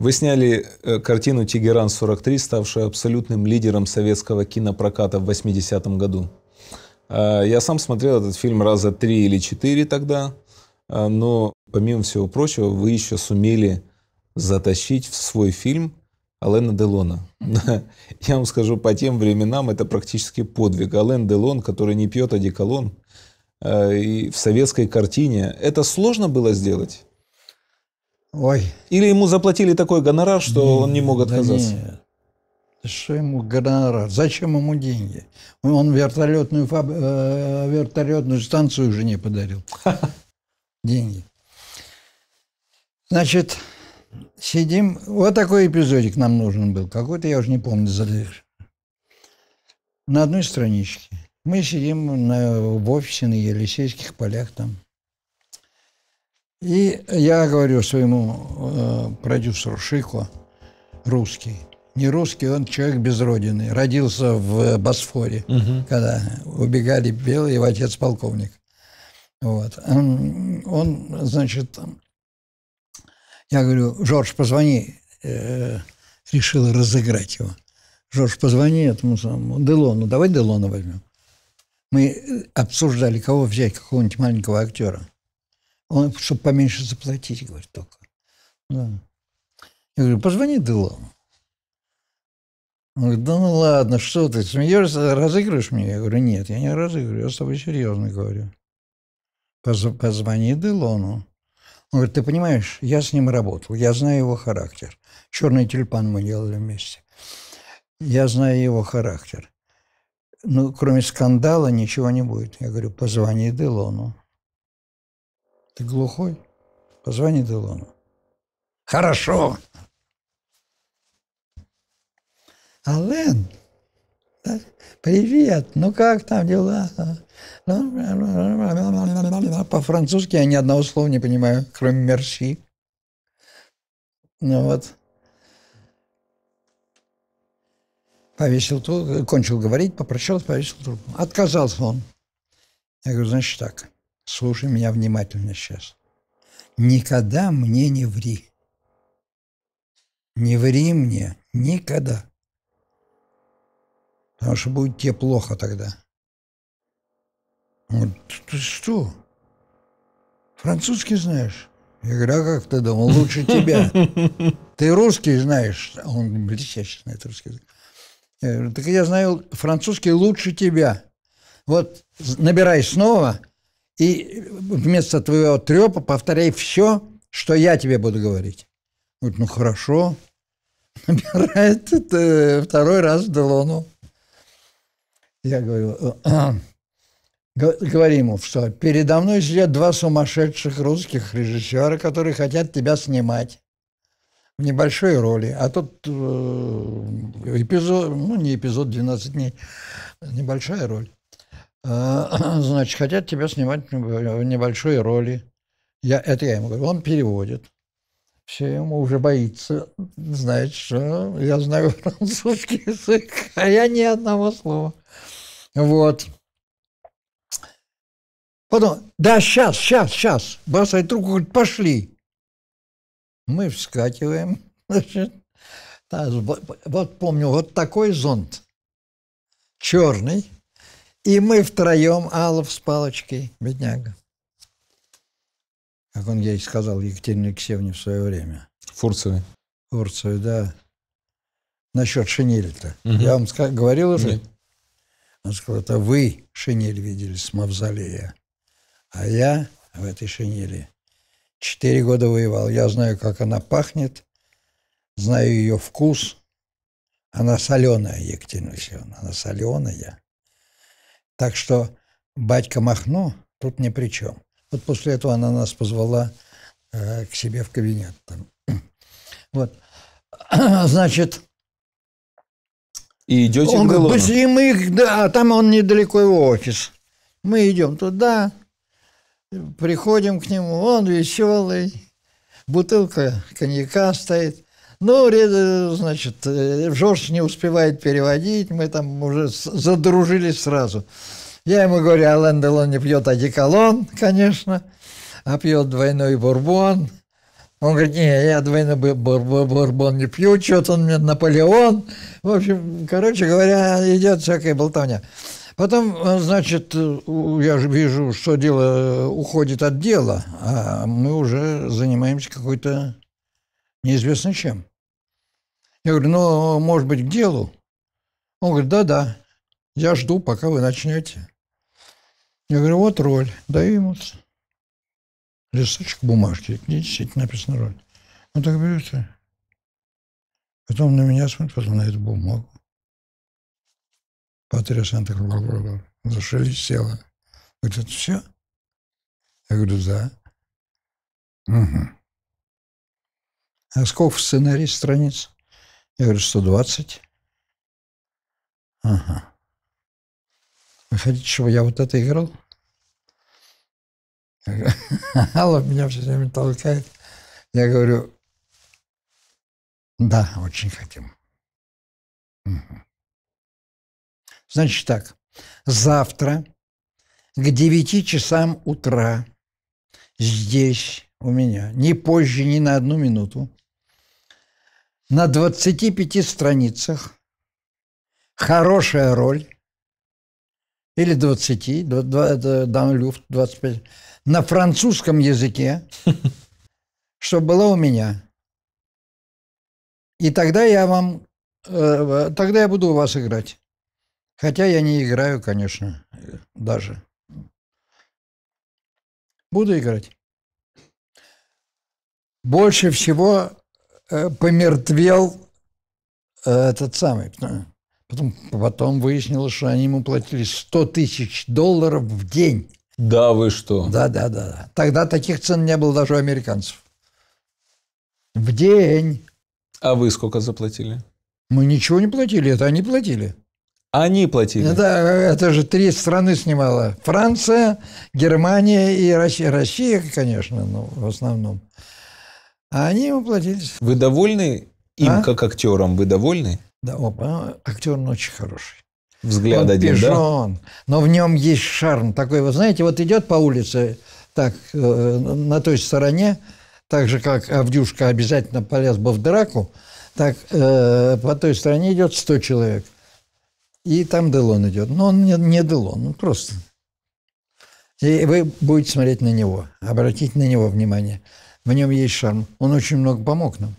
Вы сняли э, картину «Тегеран-43», ставшую абсолютным лидером советского кинопроката в 80-м году. А, я сам смотрел этот фильм раза три или четыре тогда, а, но, помимо всего прочего, вы еще сумели затащить в свой фильм Алена Делона. Я вам скажу, по тем временам это практически подвиг. Ален Делон, который не пьет одеколон, а э, и в советской картине. Это сложно было сделать? Ой. Или ему заплатили такой гонорар, что не, он не мог отказаться? Да нет. Что ему гонорар? Зачем ему деньги? Он вертолетную, фаб... Э, вертолетную станцию уже не подарил. Деньги. Значит, сидим. Вот такой эпизодик нам нужен был. Какой-то, я уже не помню, задвиж. На одной страничке. Мы сидим на, в офисе на Елисейских полях там. И я говорю своему э, продюсеру Шико, русский, не русский, он человек без родины. Родился в э, Босфоре, угу. когда убегали белые, его отец полковник. Вот. Он, значит, я говорю, Жорж, позвони. Э, решил разыграть его. Жорж, позвони этому самому Делону, давай Делона возьмем. Мы э, обсуждали, кого взять, какого-нибудь маленького актера. Он, чтобы поменьше заплатить, говорит, только. Да. Я говорю, позвони Делону. Он говорит, да ну ладно, что ты, смеешься, разыгрываешь меня? Я говорю, нет, я не разыгрываю, я с тобой серьезно говорю. Поз- позвони Делону. Он говорит, ты понимаешь, я с ним работал, я знаю его характер. Черный тюльпан мы делали вместе. Я знаю его характер. Ну, кроме скандала ничего не будет. Я говорю, позвони Делону. Ты глухой? Позвони Делону. Хорошо. Аллен, привет, ну как там дела? Ну, по-французски я ни одного слова не понимаю, кроме мерси. Ну вот. Повесил трубку, кончил говорить, попрощался, повесил трубку. Отказался он. Я говорю, значит так, Слушай меня внимательно сейчас. Никогда мне не ври. Не ври мне никогда. Потому что будет тебе плохо тогда. Вот ты что? Французский знаешь? Я как ты думал, лучше тебя. Ты русский знаешь. Он блестяще знает русский язык. Я э, так я знаю французский лучше тебя. Вот набирай снова – и вместо твоего трепа повторяй все, что я тебе буду говорить. Говорит, ну хорошо. Набирает это второй раз Делону. Я говорю, «Э, э, говори ему, что передо мной сидят два сумасшедших русских режиссера, которые хотят тебя снимать в небольшой роли. А тут э, эпизод, ну не эпизод, 12 дней, а небольшая роль. Э, значит, хотят тебя снимать в небольшой роли. Я, это я ему говорю. Он переводит. Все ему уже боится, знает, что я знаю французский язык, а я ни одного слова. Вот. Потом, да, сейчас, сейчас, сейчас. Бросает руку, говорит, пошли. Мы вскакиваем. Значит, вот помню, вот такой зонт. Черный и мы втроем, Алов с палочкой, бедняга. Как он ей сказал, Екатерине Алексеевне в свое время. Фурцевой. Фурцевой, да. Насчет шинели-то. Угу. Я вам говорил уже? Нет. Он сказал, это вы шинель видели с мавзолея. А я в этой шинели четыре года воевал. Я знаю, как она пахнет, знаю ее вкус. Она соленая, Екатерина Алексеевна, она соленая. Так что батька Махно тут ни при чем. Вот после этого она нас позвала э, к себе в кабинет. Там. Вот. Значит, и идете он, к Делону? И мы, да, а там он недалеко его офис. Мы идем туда, приходим к нему, он веселый, бутылка коньяка стоит. Ну, э, значит, э, Жорж не успевает переводить, мы там уже задружились сразу. Я ему говорю, Ален Делон не пьет одеколон, конечно, а пьет двойной бурбон. Он говорит, не, я двойной бурбон, бурбон не пью, что-то он мне Наполеон. В общем, короче говоря, идет всякая болтовня. Потом, э, значит, я же вижу, что дело уходит от дела, а мы уже занимаемся какой-то неизвестно чем. Я говорю, ну, может быть, к делу? Он говорит, да-да, я жду, пока вы начнете. Я говорю, вот роль, даю ему листочек бумажки, где действительно написано роль. Он так берется, потом на меня смотрит, потом на эту бумагу. Потряс, она так зашелестела. Говорит, это все? Я говорю, да. Угу. А сколько в сценарии страниц? Я говорю, 120. Ага. Вы хотите, чтобы я вот это играл? Алла меня все время толкает. Я говорю, да, очень хотим. Значит так, завтра к 9 часам утра здесь у меня, не позже ни на одну минуту, на 25 страницах хорошая роль, или 20, Дан Люфт 25, на французском языке, что было у меня. И тогда я вам, э, тогда я буду у вас играть. Хотя я не играю, конечно, даже. Буду играть. Больше всего Э, помертвел э, этот самый. Потом, потом выяснилось, что они ему платили 100 тысяч долларов в день. Да, вы что? Да, да, да. Тогда таких цен не было даже у американцев. В день. А вы сколько заплатили? Мы ничего не платили, это они платили. Они платили? Да, это же три страны снимала. Франция, Германия и Россия. Россия, конечно, ну, в основном. А они ему платили. Вы довольны им а? как актером? Вы довольны? Да, опа, актер очень хороший. Взгляд он один, пижон, да? Но в нем есть шарм такой. Вы знаете, вот идет по улице так, э, на той стороне, так же, как Авдюшка обязательно полез бы в драку, так э, по той стороне идет 100 человек. И там Делон идет. Но он не, не Делон, он просто. И вы будете смотреть на него, обратить на него внимание. В нем есть шарм. Он очень много помог нам.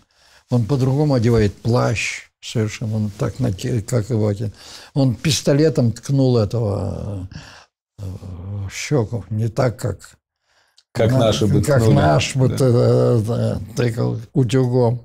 Он по-другому одевает плащ совершенно. Он так, как его один. Он пистолетом ткнул этого в э, щеку. Не так, как... Как наши бы Как наш бы да. Э, э, тыкал утюгом.